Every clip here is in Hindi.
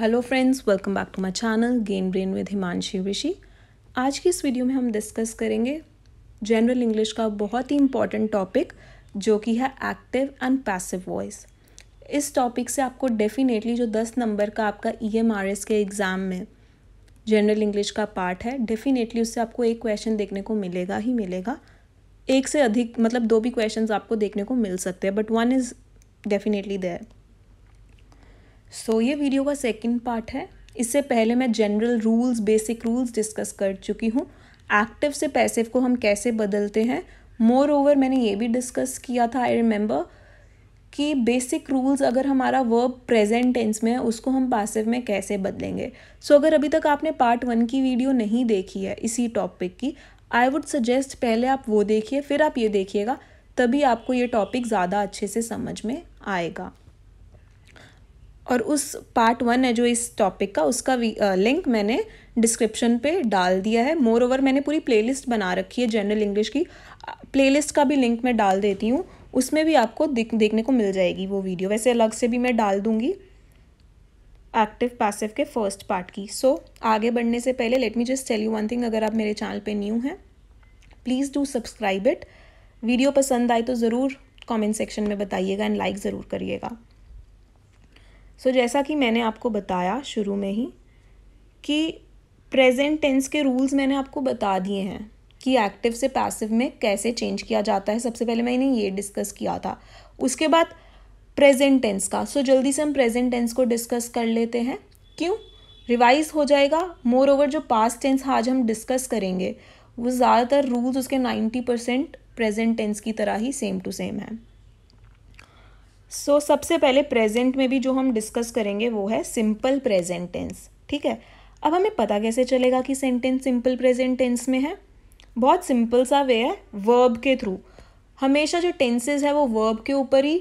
hello friends welcome back to my channel Gain Brain with Himanshi Rishi आज की इस वीडियो में हम डिस्कस करेंगे जनरल इंग्लिश का बहुत ही इम्पॉर्टेंट टॉपिक जो कि है एक्टिव एंड पैसिव वॉइस इस टॉपिक से आपको डेफिनेटली जो दस नंबर का आपका ई एम आर एस के एग्ज़ाम में जनरल इंग्लिश का पार्ट है डेफिनेटली उससे आपको एक क्वेश्चन देखने को मिलेगा ही मिलेगा एक से अधिक मतलब दो भी क्वेश्चन आपको देखने को मिल सकते हैं but one is definitely there so so, ये वीडियो का सेकंड पार्ट है इससे पहले मैं general rules basic rules discuss कर चुकी हूँ एक्टिव से पैसिव को हम कैसे बदलते हैं मोर ओवर मैंने ये भी डिस्कस किया था आई रिमेंबर कि बेसिक रूल्स अगर हमारा वर्ब प्रेजेंट टेंस में है उसको हम पासिव में कैसे बदलेंगे सो so, अगर अभी तक आपने पार्ट वन की वीडियो नहीं देखी है इसी टॉपिक की आई वुड सजेस्ट पहले आप वो देखिए फिर आप ये देखिएगा तभी आपको ये टॉपिक ज़्यादा अच्छे से समझ में आएगा और उस पार्ट वन है जो इस टॉपिक का उसका लिंक मैंने डिस्क्रिप्शन पे डाल दिया है मोर ओवर मैंने पूरी प्लेलिस्ट बना रखी है जनरल इंग्लिश की प्लेलिस्ट का भी लिंक मैं डाल देती हूँ उसमें भी आपको देख देखने को मिल जाएगी वो वीडियो वैसे अलग से भी मैं डाल दूँगी एक्टिव पैसिव के फर्स्ट पार्ट की सो so, आगे बढ़ने से पहले let me just tell you one thing अगर आप मेरे चैनल पर न्यू हैं please do subscribe it video पसंद आए तो ज़रूर कमेंट सेक्शन में बताइएगा एंड लाइक ज़रूर करिएगा सो so, जैसा कि मैंने आपको बताया शुरू में ही कि प्रेजेंट टेंस के रूल्स मैंने आपको बता दिए हैं कि एक्टिव से पैसिव में कैसे चेंज किया जाता है सबसे पहले मैंने ये डिस्कस किया था उसके बाद प्रेजेंट टेंस का सो so, जल्दी से हम प्रेजेंट टेंस को डिस्कस कर लेते हैं क्यों रिवाइज हो जाएगा मोर ओवर जो पास्ट टेंस आज हम डिस्कस करेंगे वो ज़्यादातर रूल्स उसके नाइन्टी परसेंट प्रेजेंट टेंस की तरह ही सेम टू सेम है सो so, सबसे पहले प्रेजेंट में भी जो हम डिस्कस करेंगे वो है सिंपल प्रेजेंट टेंस ठीक है अब हमें पता कैसे चलेगा कि सेंटेंस सिंपल प्रेजेंट टेंस में है बहुत सिंपल सा वे है वर्ब के थ्रू हमेशा जो टेंसेज है वो वर्ब के ऊपर ही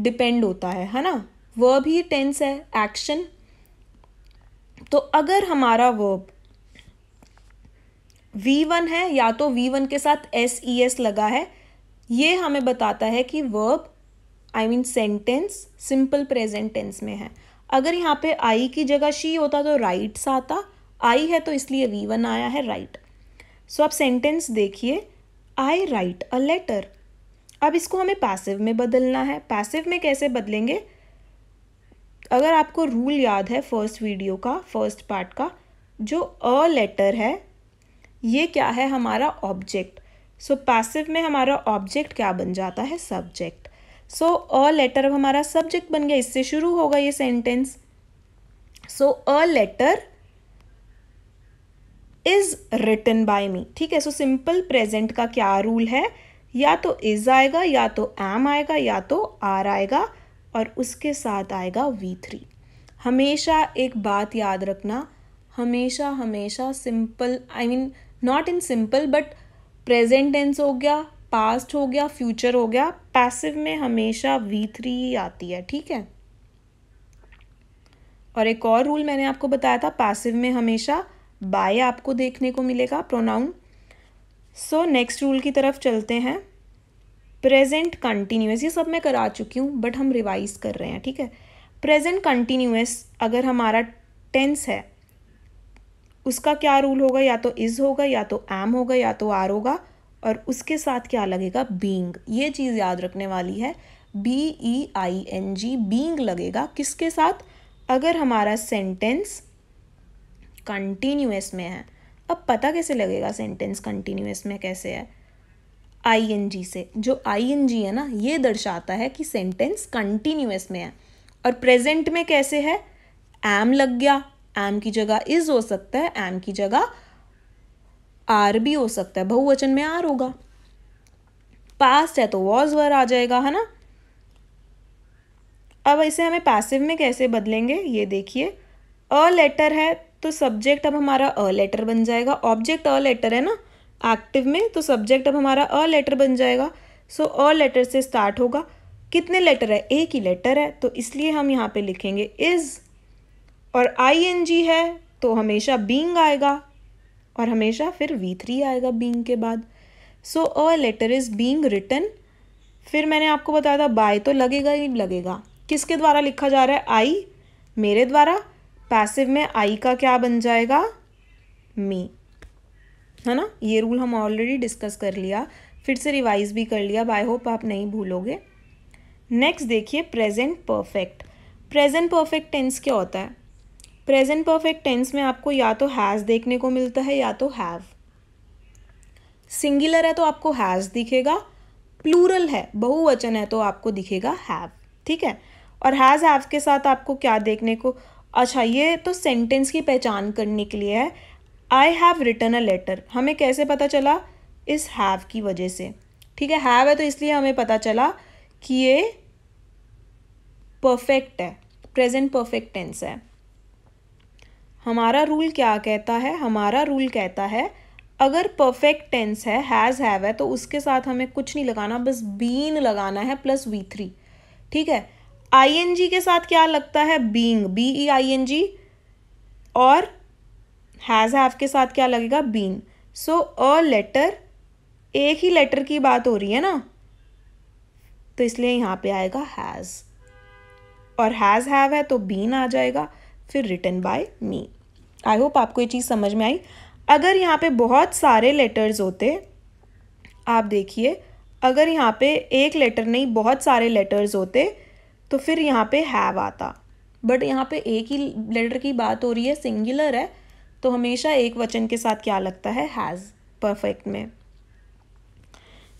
डिपेंड होता है है ना वर्ब ही टेंस है एक्शन तो अगर हमारा वर्ब वी वन है या तो वी वन के साथ एस ई एस लगा है ये हमें बताता है कि verb I mean sentence simple present tense में है अगर यहाँ पे आई की जगह शी होता तो राइट्स आता आई है तो इसलिए वी वन आया है राइट सो so, आप सेंटेंस देखिए आई राइट अ लेटर अब इसको हमें पैसिव में बदलना है पैसिव में कैसे बदलेंगे अगर आपको रूल याद है फर्स्ट वीडियो का फर्स्ट पार्ट का जो अ लेटर है ये क्या है हमारा ऑब्जेक्ट सो पैसिव में हमारा ऑब्जेक्ट क्या बन जाता है सब्जेक्ट सो अ लेटर अब हमारा सब्जेक्ट बन गया इससे शुरू होगा ये sentence so a letter is written by me ठीक है सो सिंपल प्रेजेंट का क्या रूल है या तो इज आएगा या तो एम आएगा या तो आर आएगा और उसके साथ आएगा वी थ्री हमेशा एक बात याद रखना हमेशा हमेशा simple I mean not in simple but present tense हो गया पास्ट हो गया फ्यूचर हो गया पैसिव में हमेशा वी थ्री ही आती है ठीक है और एक और रूल मैंने आपको बताया था पैसिव में हमेशा बाय आपको देखने को मिलेगा प्रोनाउन सो नेक्स्ट रूल की तरफ चलते हैं प्रेजेंट कंटिन्यूस ये सब मैं करा चुकी हूँ बट हम रिवाइज कर रहे हैं ठीक है प्रेजेंट कंटिन्यूस अगर हमारा टेंस है उसका क्या रूल होगा या तो इज़ होगा या तो एम होगा या तो आर होगा और उसके साथ क्या लगेगा बींग ये चीज़ याद रखने वाली है B E I N G being लगेगा किसके साथ अगर हमारा सेंटेंस कंटिन्यूस में है अब पता कैसे लगेगा सेंटेंस कंटिन्यूस में कैसे है आई एन जी से जो आई एन जी है ना ये दर्शाता है कि सेंटेंस कंटिन्यूस में है और प्रेजेंट में कैसे है एम लग गया एम की जगह इज़ हो सकता है एम की जगह आर भी हो सकता है बहुवचन में आर होगा पास्ट है तो वॉज वर आ जाएगा है ना अब इसे हमें पैसिव में कैसे बदलेंगे ये देखिए अ लेटर है तो सब्जेक्ट अब हमारा अ लेटर बन जाएगा ऑब्जेक्ट अ लेटर है ना एक्टिव में तो सब्जेक्ट अब हमारा अ लेटर बन जाएगा सो अ लेटर से स्टार्ट होगा कितने लेटर है एक ही लेटर है तो इसलिए हम यहाँ पे लिखेंगे इज़ और आई एन जी है तो हमेशा बींग आएगा और हमेशा फिर वी थ्री आएगा बींग के बाद so a letter is being written फिर मैंने आपको बताया था बाय तो लगेगा ही लगेगा किसके द्वारा लिखा जा रहा है आई मेरे द्वारा पैसिव में आई का क्या बन जाएगा मी है ना ये रूल हम ऑलरेडी डिस्कस कर लिया फिर से रिवाइज भी कर लिया बाय होप आप नहीं भूलोगे नेक्स्ट देखिए present perfect present perfect tense क्या होता है प्रेजेंट परफेक्ट टेंस में आपको या तो हैज़ देखने को मिलता है या तो हैव सिंगुलर है तो आपको हैज़ दिखेगा प्लूरल है बहुवचन है तो आपको दिखेगा हैव ठीक है और हैज़ हैव के साथ आपको क्या देखने को अच्छा ये तो सेंटेंस की पहचान करने के लिए है I have written a letter हमें कैसे पता चला इस हैव की वजह से ठीक है हैव है तो इसलिए हमें पता चला कि ये परफेक्ट है प्रेजेंट परफेक्ट टेंस है हमारा रूल क्या कहता है हमारा रूल कहता है अगर परफेक्ट टेंस है हैज़ हैव है तो उसके साथ हमें कुछ नहीं लगाना बस बीन लगाना है प्लस वी थ्री ठीक है आई एन जी के साथ क्या लगता है being B E I N G और हैज़ हैव के साथ क्या लगेगा बीन सो अ लेटर एक ही लेटर की बात हो रही है ना तो इसलिए यहाँ पे आएगा हैज़ और हैज़ हैव है तो बीन आ जाएगा फिर written by me I hope आपको ये चीज़ समझ में आई अगर यहाँ पे बहुत सारे लेटर्स होते आप देखिए अगर यहाँ पे एक लेटर नहीं बहुत सारे लेटर्स होते तो फिर यहाँ पे हैव आता बट यहाँ पे एक ही लेटर की बात हो रही है सिंगुलर है तो हमेशा एक वचन के साथ क्या लगता है हैज़ परफेक्ट में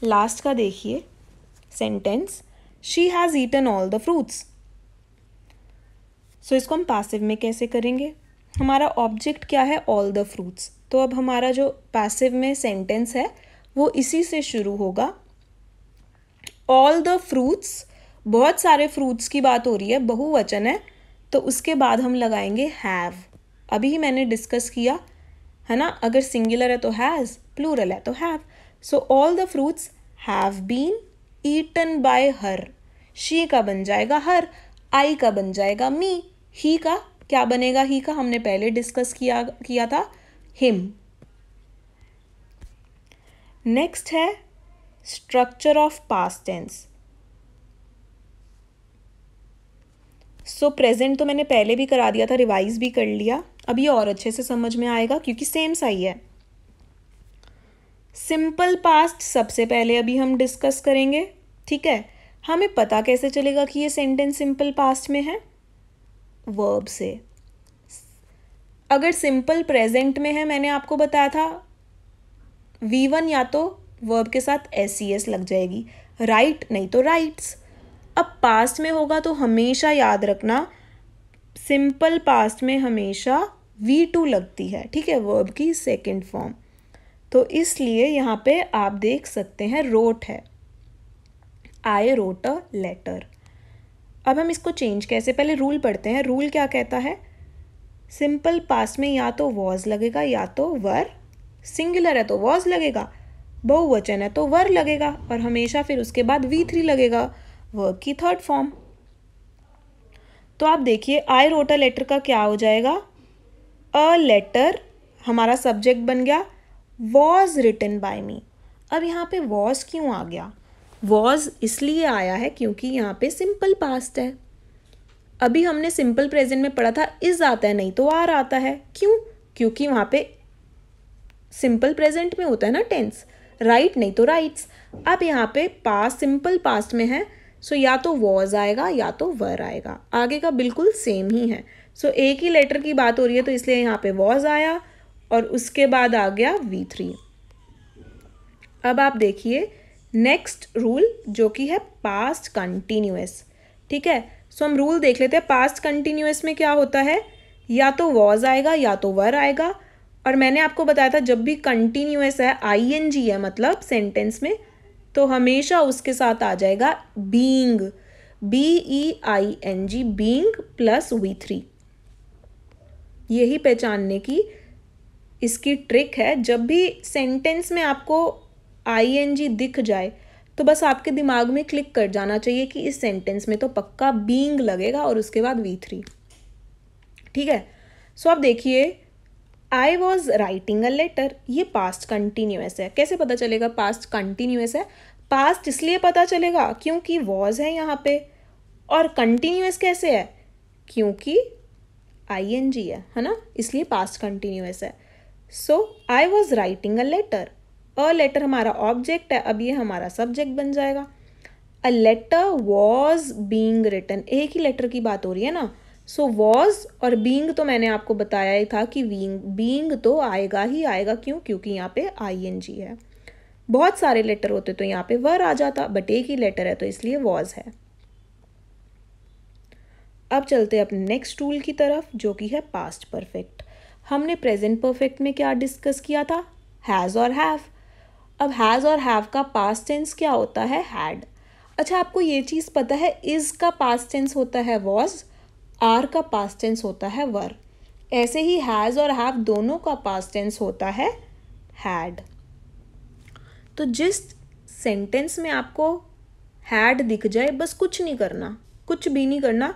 लास्ट का देखिए sentence she has eaten all the fruits so so, इसको हम पैसिव में कैसे करेंगे हमारा ऑब्जेक्ट क्या है ऑल द फ्रूट्स तो अब हमारा जो पैसिव में सेंटेंस है वो इसी से शुरू होगा ऑल द फ्रूट्स बहुत सारे फ्रूट्स की बात हो रही है बहुवचन है तो उसके बाद हम लगाएंगे हैव अभी ही मैंने डिस्कस किया है ना अगर सिंगुलर है तो हैज़ प्लूरल है तो have so all the fruits have been eaten by her she का बन जाएगा हर आई का बन जाएगा मी ही का क्या बनेगा ही का हमने पहले डिस्कस किया किया था हिम नेक्स्ट है structure of past tense so present तो मैंने पहले भी करा दिया था रिवाइज भी कर लिया अब ये और अच्छे से समझ में आएगा क्योंकि सेम सही है सिंपल पास्ट सबसे पहले अभी हम डिस्कस करेंगे ठीक है हमें पता कैसे चलेगा कि ये सेंटेंस सिंपल पास्ट में है वर्ब से अगर सिंपल प्रेजेंट में है मैंने आपको बताया था वी वन या तो वर्ब के साथ एस सी एस लग जाएगी राइट right, नहीं तो राइट्स अब पास्ट में होगा तो हमेशा याद रखना सिंपल पास्ट में हमेशा वी टू लगती है ठीक है वर्ब की सेकेंड फॉर्म तो इसलिए यहाँ पे आप देख सकते हैं रोट है आई रोट अ लेटर अब हम इसको चेंज कैसे पहले रूल पढ़ते हैं रूल क्या कहता है सिंपल पास में या तो वॉज लगेगा या तो वर सिंगुलर है तो वॉज लगेगा बहुवचन है तो वर लगेगा और हमेशा फिर उसके बाद वी थ्री लगेगा वर्ब की थर्ड फॉर्म तो आप देखिए आई रोटा लेटर का क्या हो जाएगा अ लेटर हमारा सब्जेक्ट बन गया वॉज रिटन बाय मी अब यहाँ पे वॉज क्यों आ गया वॉज इसलिए आया है क्योंकि यहाँ पे सिंपल पास्ट है अभी हमने सिंपल प्रेजेंट में पढ़ा था इज आता है नहीं तो आर आता है क्यों क्योंकि वहाँ पे सिंपल प्रेजेंट में होता है ना टेंस राइट right, नहीं तो राइट्स अब यहाँ पे पास सिंपल पास्ट में है सो या तो वॉज आएगा या तो वर आएगा आगे का बिल्कुल सेम ही है सो एक ही लेटर की बात हो रही है तो इसलिए यहाँ पे वॉज आया और उसके बाद आ गया वी थ्री अब आप देखिए नेक्स्ट रूल जो कि है पास्ट कंटिन्यूस ठीक है सो हम रूल देख लेते हैं पास्ट कंटिन्यूस में क्या होता है या तो वॉज आएगा या तो वर आएगा और मैंने आपको बताया था जब भी कंटिन्यूस है आई एन जी है मतलब सेंटेंस में तो हमेशा उसके साथ आ जाएगा being B E I N G being plus V three यही पहचानने की इसकी ट्रिक है जब भी सेंटेंस में आपको आई दिख जाए तो बस आपके दिमाग में क्लिक कर जाना चाहिए कि इस सेंटेंस में तो पक्का बींग लगेगा और उसके बाद वी थ्री ठीक है सो so, आप देखिए I was writing a letter ये पास्ट कंटिन्यूस है कैसे पता चलेगा पास्ट कंटिन्यूस है पास्ट इसलिए पता चलेगा क्योंकि वॉज है यहाँ पे और कंटिन्यूस कैसे है क्योंकि आई एन जी है है ना इसलिए पास्ट कंटिन्यूस है so I was writing a letter a letter हमारा ऑब्जेक्ट है अब ये हमारा सब्जेक्ट बन जाएगा a letter was being written एक ही लेटर की बात हो रही है ना सो so, वॉज और बींग तो मैंने आपको बताया ही था कि बींग बींग तो आएगा ही आएगा क्यों क्योंकि यहाँ पे आई एन जी है बहुत सारे लेटर होते तो यहाँ पे वर आ जाता बट एक ही लेटर है तो इसलिए वॉज है अब चलते हैं अपने नेक्स्ट टूल की तरफ जो कि है पास्ट परफेक्ट हमने प्रेजेंट परफेक्ट में क्या डिस्कस किया था हैज़ और हैव अब हैज़ और हैव का पास्ट टेंस क्या होता है हैड अच्छा आपको ये चीज़ पता है इज़ का पास्ट टेंस होता है वॉज आर का पास्ट टेंस होता है वर ऐसे ही हैज़ और हैव दोनों का पास्ट टेंस होता है हैड तो जिस सेंटेंस में आपको हैड दिख जाए बस कुछ नहीं करना कुछ भी नहीं करना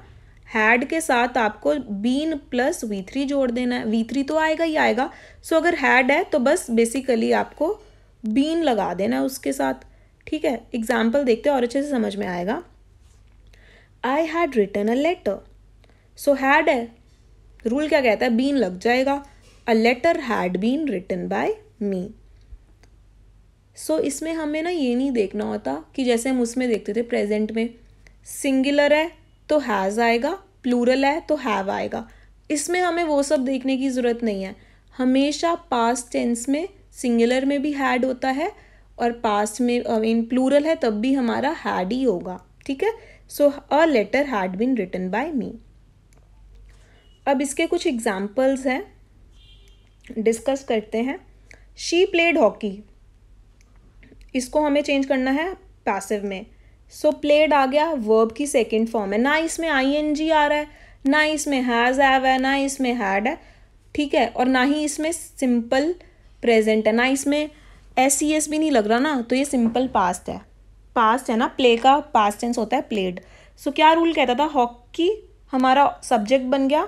हैड के साथ आपको बीन प्लस वी थ्री जोड़ देना है वी थ्री तो आएगा ही आएगा सो अगर हैड है तो बस बेसिकली आपको बीन लगा देना उसके साथ ठीक है एग्जाम्पल देखते हैं और अच्छे से समझ में आएगा I had written a letter so had है रूल क्या कहता है बीन लग जाएगा a letter had been written by me so इसमें हमें ना ये नहीं देखना होता कि जैसे हम उसमें देखते थे प्रेजेंट में सिंगुलर है तो हैज़ आएगा प्लूरल है तो हैव आएगा इसमें हमें वो सब देखने की ज़रूरत नहीं है हमेशा पास्ट टेंस में सिंगुलर में भी हैड होता है और पास्ट में आई मीन प्लूरल है तब भी हमारा हैड ही होगा ठीक है so a letter had been written by me अब इसके कुछ एग्जाम्पल्स हैं डिस्कस करते हैं शी प्लेड हॉकी इसको हमें चेंज करना है पैसिव में सो so, प्लेड आ गया वर्ब की सेकेंड फॉर्म है ना इसमें आई एन जी आ रहा है ना इसमें हैज़ हैव है ना इसमें हैड है ठीक है और ना ही इसमें सिंपल प्रेजेंट है ना इसमें एस सी एस भी नहीं लग रहा ना तो ये सिंपल पास्ट है पास्ट है ना प्ले का पास्ट टेंस होता है प्लेड सो so, क्या रूल कहता था हॉकी हमारा सब्जेक्ट बन गया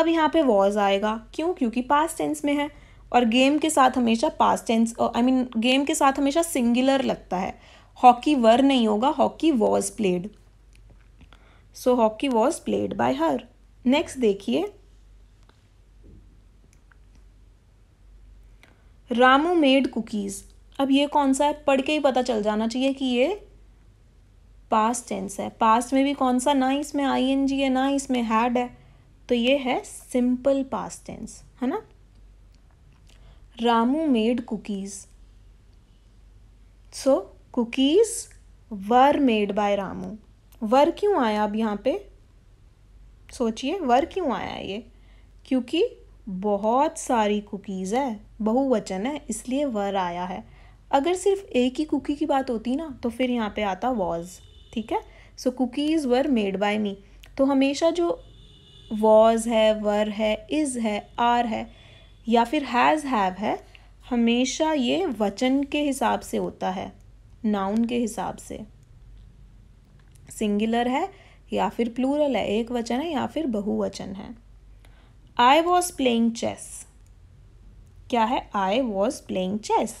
अब यहाँ पे वॉज आएगा क्यों क्योंकि पास्ट टेंस में है और गेम के साथ हमेशा past tense I mean game के साथ हमेशा सिंगुलर लगता है हॉकी वर नहीं होगा hockey was played so hockey was played by her next देखिए रामू मेड कुकीज़ अब ये कौन सा है पढ़ के ही पता चल जाना चाहिए कि ये पास्ट टेंस है पास्ट में भी कौन सा ना इसमें आई एन जी है ना इसमें हैड है तो ये है सिंपल पास्ट टेंस है ना Ramu made cookies so cookies were made by Ramu were क्यों आया अब यहाँ पे सोचिए वर क्यों आया ये क्योंकि बहुत सारी कुकीज़ है बहुवचन है इसलिए वर आया है अगर सिर्फ एक ही कुकी की बात होती ना तो फिर यहाँ पे आता वॉज ठीक है so cookies were made by me तो हमेशा जो वॉज है वर है इज़ है आर है या फिर हैज़ हैव है हमेशा ये वचन के हिसाब से होता है नाउन के हिसाब से सिंगुलर है या फिर प्लूरल है एक वचन है या फिर बहुवचन है आई वॉज प्लेइंग चेस क्या है आई वॉज प्लेइंग चेस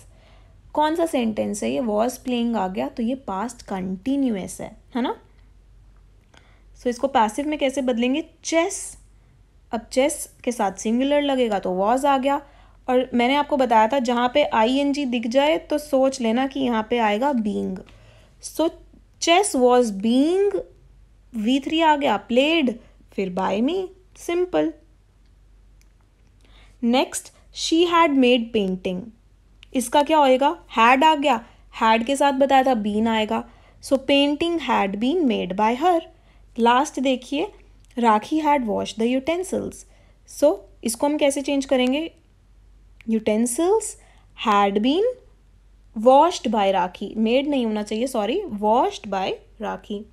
कौन सा सेंटेंस है ये वॉज प्लेइंग आ गया तो ये पास्ट कंटिन्यूस है है ना सो so, इसको पैसिव में कैसे बदलेंगे चेस अब चेस के साथ सिंगुलर लगेगा तो वॉज आ गया और मैंने आपको बताया था जहाँ पे आई एन जी दिख जाए तो सोच लेना कि यहाँ पे आएगा being so chess was being V three आ गया प्लेड फिर by me simple next she had made painting इसका क्या होएगा हैड आ गया हैड के साथ बताया था बीन आएगा so painting had been made by her last देखिए Rakhi had wash the utensils so इसको हम कैसे चेंज करेंगे utensils had been washed by Rakhi made नहीं होना चाहिए sorry washed by Rakhi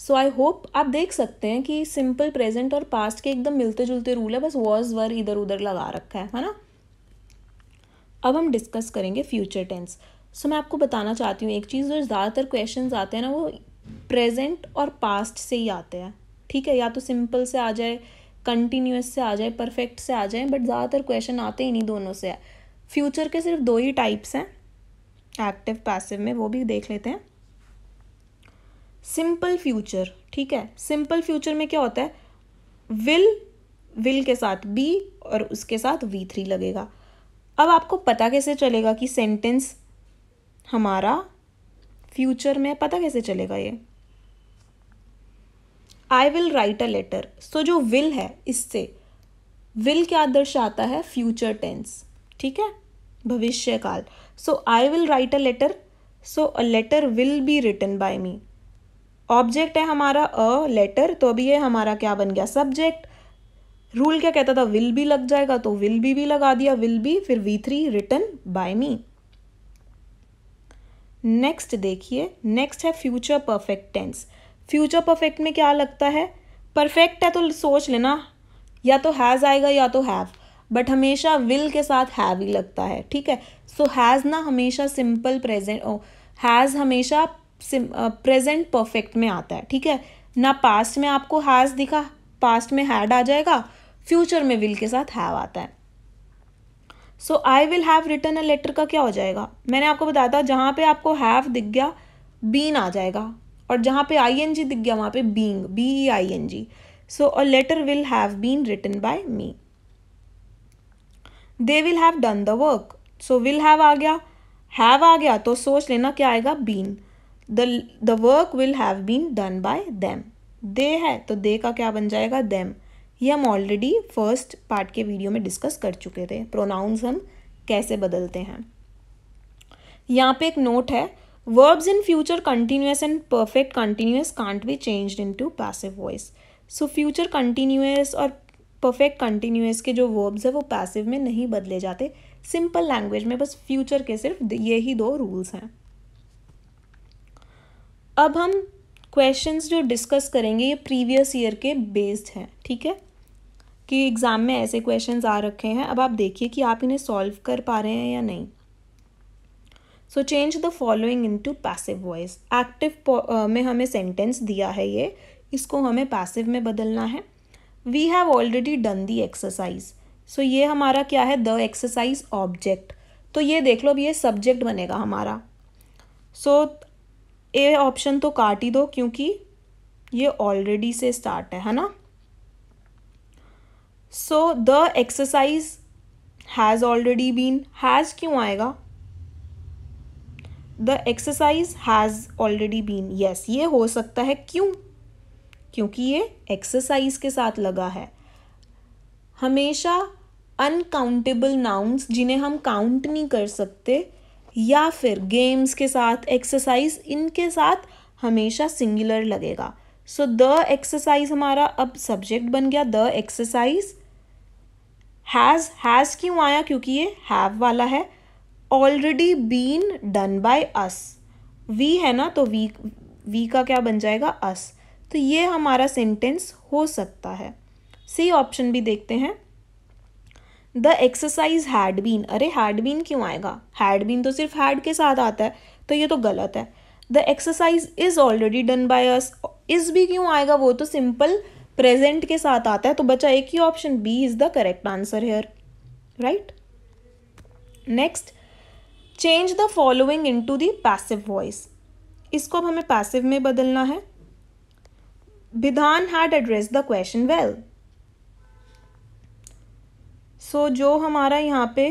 so I hope आप देख सकते हैं कि सिंपल प्रेजेंट और पास्ट के एकदम मिलते जुलते रूल है बस वॉज वर इधर उधर लगा रखा है है ना अब हम डिस्कस करेंगे फ्यूचर टेंस सो मैं आपको बताना चाहती हूँ एक चीज़ जो ज़्यादातर क्वेश्चन आते हैं ना वो प्रेजेंट और पास्ट से ही आते हैं ठीक है या तो सिंपल से आ जाए कंटिन्यूस से आ जाए परफेक्ट से आ जाए बट ज़्यादातर क्वेश्चन आते इन्हीं दोनों से है फ्यूचर के सिर्फ दो ही टाइप्स हैं एक्टिव पैसिव में वो भी देख लेते हैं सिंपल फ्यूचर ठीक है सिंपल फ्यूचर में क्या होता है विल विल के साथ बी और उसके साथ वी थ्री लगेगा अब आपको पता कैसे चलेगा कि सेंटेंस हमारा फ्यूचर में पता कैसे चलेगा ये I will write a letter so जो विल है इससे विल क्या दर्शाता है फ्यूचर टेंस ठीक है भविष्य काल so I will write a letter so a letter will be written by me object है हमारा अ लेटर तो अभी ये हमारा क्या बन गया सब्जेक्ट रूल क्या कहता था विल भी लग जाएगा तो विल बी भी लगा दिया विल बी फिर V three written by me next देखिए नेक्स्ट है future perfect tense future perfect में क्या लगता है परफेक्ट है तो सोच लेना या तो हैज़ आएगा या तो हैव बट हमेशा विल के साथ हैव ही लगता है ठीक है सो so, हैज़ ना हमेशा सिंपल प्रेजेंट हैज़ हमेशा प्रेजेंट परफेक्ट में आता है ठीक है ना पास्ट में आपको हैज़ दिखा पास्ट में हैड आ जाएगा फ्यूचर में विल के साथ हैव आता है so I will have written a letter का क्या हो जाएगा मैंने आपको बताया था जहाँ पे आपको हैव दिख गया बीन आ जाएगा और जहाँ पे आई एन जी दिख गया वहाँ पे being B E I N G so a letter will have been written by me they will have done the work so will have आ गया हैव आ गया तो सोच लेना क्या आएगा been the work will have been done by them they है तो दे का क्या बन जाएगा देम ये हम ऑलरेडी फर्स्ट पार्ट के वीडियो में डिस्कस कर चुके थे प्रोनाउंस हम कैसे बदलते हैं यहाँ पे एक नोट है verbs in future continuous and perfect continuous can't be change into passive voice so future continuous और परफेक्ट कंटिन्यूस के जो वर्ब्स है वो पैसिव में नहीं बदले जाते सिंपल लैंग्वेज में बस फ्यूचर के सिर्फ ये ही दो रूल्स हैं अब हम क्वेश्चंस जो डिस्कस करेंगे ये प्रीवियस ईयर के बेस्ड हैं ठीक है कि एग्ज़ाम में ऐसे क्वेश्चंस आ रखे हैं अब आप देखिए कि आप इन्हें सॉल्व कर पा रहे हैं या नहीं so change the following into passive voice active में हमें सेंटेंस दिया है ये इसको हमें पैसिव में बदलना है we have already done the exercise so ये हमारा क्या है द एक्सरसाइज ऑब्जेक्ट तो ये देख लो अब ये सब्जेक्ट बनेगा हमारा सो so, ए ऑप्शन तो काट ही दो क्योंकि ये ऑलरेडी से स्टार्ट है है ना so the exercise has already been has क्यों आएगा the exercise has already been yes ये हो सकता है क्यों क्योंकि ये एक्सरसाइज के साथ लगा है हमेशा अनकाउंटेबल नाउन्स जिन्हें हम काउंट नहीं कर सकते या फिर गेम्स के साथ एक्सरसाइज इनके साथ हमेशा सिंगुलर लगेगा सो द एक्सरसाइज हमारा अब सब्जेक्ट बन गया द एक्सरसाइज हैज़ हैज़ क्यों आया क्योंकि ये हैव वाला है already been done by us we है ना तो वी वी का क्या बन जाएगा अस तो ये हमारा सेंटेंस हो सकता है सी ऑप्शन भी देखते हैं द एक्सरसाइज हैड बीन अरे हैड बीन क्यों आएगा हैड बीन तो सिर्फ हैड के साथ आता है तो ये तो गलत है the exercise is already done by us is भी क्यों आएगा वो तो सिंपल प्रेजेंट के साथ आता है तो बच्चा एक ही option B is the correct answer here right next change the following into passive voice इसको अब हमें पैसिव में बदलना है Vidhan had address the question well so जो हमारा यहाँ पे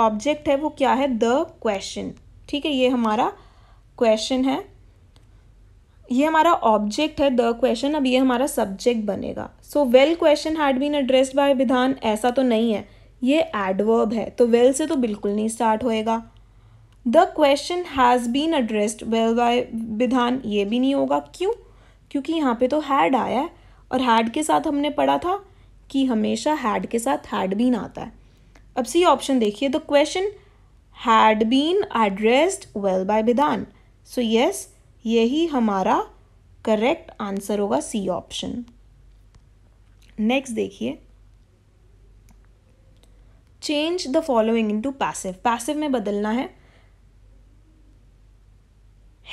ऑब्जेक्ट है वो क्या है द क्वेश्चन ठीक है ये हमारा क्वेश्चन है ये हमारा ऑब्जेक्ट है द क्वेश्चन अब ये हमारा सब्जेक्ट बनेगा so well question had been addressed by Vidhan ऐसा तो नहीं है ये एडवर्ब है तो वेल well से तो बिल्कुल नहीं स्टार्ट होएगा the question has been addressed well by Vidhan ये भी नहीं होगा क्यों क्योंकि यहाँ पे तो हैड आया है और हैड के साथ हमने पढ़ा था कि हमेशा हैड के साथ हैड बीन आता है अब सी ऑप्शन देखिए the question had been addressed well by Vidhan so yes यही हमारा करेक्ट आंसर होगा सी ऑप्शन नेक्स्ट देखिए change the following into passive passive में बदलना है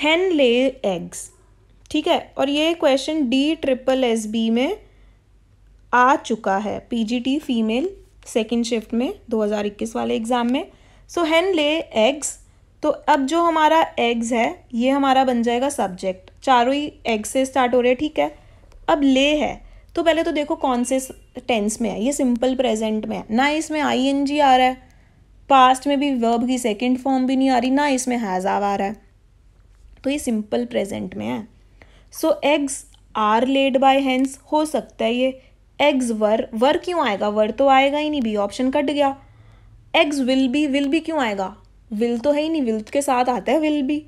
हैन ले एग्स ठीक है और ये question D triple S B में आ चुका है पीजीटी फीमेल सेकेंड शिफ्ट में 2021 वाले एग्ज़ाम में सो हैन ले एग्स तो अब जो हमारा एग्स है ये हमारा बन जाएगा सब्जेक्ट चारों ही एग से स्टार्ट हो रहे हैं ठीक है अब ले है तो पहले तो देखो कौन से टेंस में है ये सिंपल प्रेजेंट में है ना इसमें आई एन जी आ रहा है पास्ट में भी वर्ब की सेकेंड फॉर्म भी नहीं आ रही ना इसमें हैज़ाव आ रहा है तो ये सिंपल प्रेजेंट में है so eggs are laid by hens हो सकता है ये एग्ज वर वर क्यों आएगा वर तो आएगा ही नहीं बी ऑप्शन कट गया eggs will be will be क्यों आएगा विल तो है ही नहीं विल के साथ आता है विल बी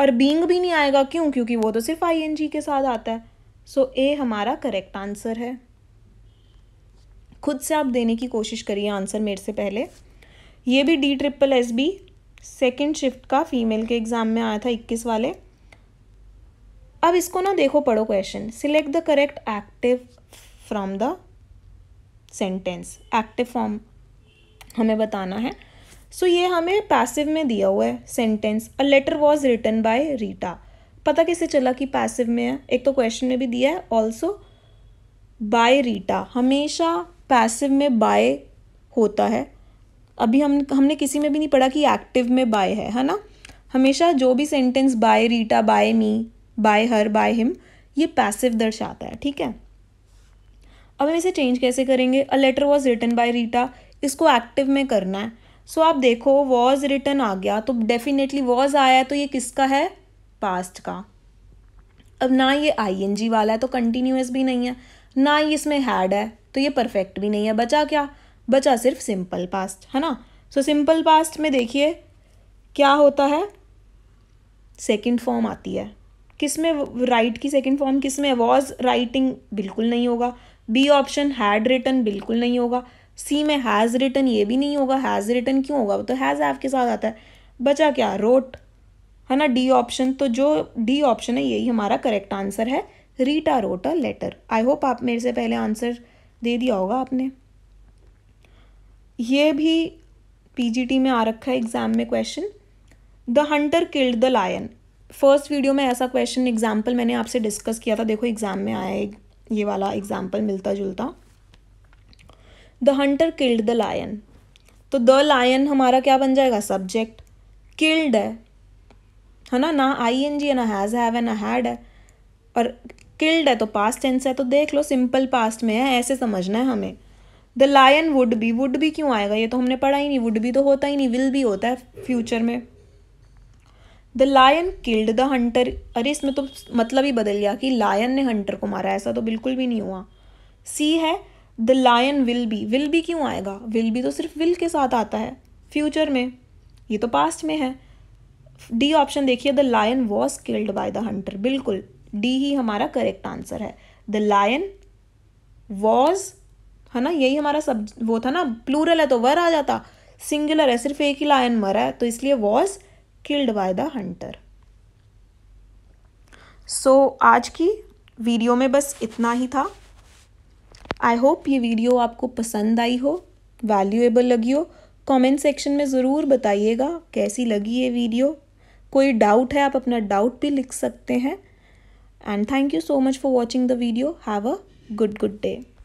और बींग भी नहीं आएगा क्यों क्योंकि वो तो सिर्फ आई एन जी के साथ आता है सो so, ए हमारा करेक्ट आंसर है खुद से आप देने की कोशिश करिए आंसर मेरे से पहले ये भी D triple S B second shift का फीमेल के एग्ज़ाम में आया था इक्कीस वाले अब इसको ना देखो पढ़ो question select the correct active from the sentence active form हमें बताना है सो so, ये हमें पैसिव में दिया हुआ है sentence a letter was written by Rita पता कैसे चला कि पैसिव में है एक तो क्वेश्चन में भी दिया है ऑल्सो बाय रीटा हमेशा पैसिव में बाय होता है अभी हम हमने किसी में भी नहीं पढ़ा कि एक्टिव में बाय है है ना हमेशा जो भी sentence by Rita by me by her by him ये पैसिव दर्शाता है ठीक है अब हम इसे चेंज कैसे करेंगे a letter was written by Rita इसको एक्टिव में करना है सो so, आप देखो वॉज रिटन आ गया तो डेफिनेटली वॉज आया तो ये किसका है पास्ट का अब ना ये आई एन जी वाला है तो कंटिन्यूस भी नहीं है ना ही इसमें हैड है तो ये परफेक्ट भी नहीं है बचा क्या बचा सिर्फ सिंपल पास्ट है ना सो सिंपल पास्ट में देखिए क्या होता है सेकंड फॉर्म आती है किस में राइट की सेकंड फॉर्म किस में वॉज राइटिंग बिल्कुल नहीं होगा बी ऑप्शन हैड रिटर्न बिल्कुल नहीं होगा सी में हैज़ रिटर्न ये भी नहीं होगा हैज़ रिटर्न क्यों होगा वो तो हैज़ हैव के साथ आता है बचा क्या रोट है ना डी ऑप्शन तो जो डी ऑप्शन है यही हमारा करेक्ट आंसर है Rita wrote a letter I hope आप मेरे से पहले आंसर दे दिया होगा आपने ये भी पीजीटी में आ रखा है एग्जाम में question the hunter killed the lion first video में ऐसा क्वेश्चन एग्जाम्पल मैंने आपसे डिस्कस किया था देखो एग्जाम में आया ये वाला एग्जाम्पल मिलता जुलता the hunter killed the lion तो द लायन हमारा क्या बन जाएगा सब्जेक्ट किल्ड है है ना ना आई एन जी है ना हैज़ हैव है ना हैड है और किल्ड है तो पास्ट टेंस है तो देख लो सिंपल पास्ट में है ऐसे समझना है हमें the lion would be would भी क्यों आएगा ये तो हमने पढ़ा ही नहीं वुड भी तो होता ही नहीं विल भी होता है फ्यूचर में the lion killed the hunter अरे इसमें तो मतलब ही बदल गया कि लायन ने हंटर को मारा ऐसा तो बिल्कुल भी नहीं हुआ सी है the lion will be will be क्यों आएगा विल बी तो सिर्फ विल के साथ आता है फ्यूचर में ये तो पास्ट में है डी ऑप्शन देखिए the lion was killed by the hunter बिल्कुल डी ही हमारा करेक्ट आंसर है द लायन वॉज है ना यही हमारा सब वो था ना प्लूरल है तो वर आ जाता सिंगुलर है सिर्फ एक ही लायन मरा है तो इसलिए was killed by the hunter so आज की वीडियो में बस इतना ही था आई होप ये वीडियो आपको पसंद आई हो वैल्यूएबल लगी हो कमेंट सेक्शन में ज़रूर बताइएगा कैसी लगी ये वीडियो कोई डाउट है आप अपना डाउट भी लिख सकते हैं and thank you so much for watching the video have a good good day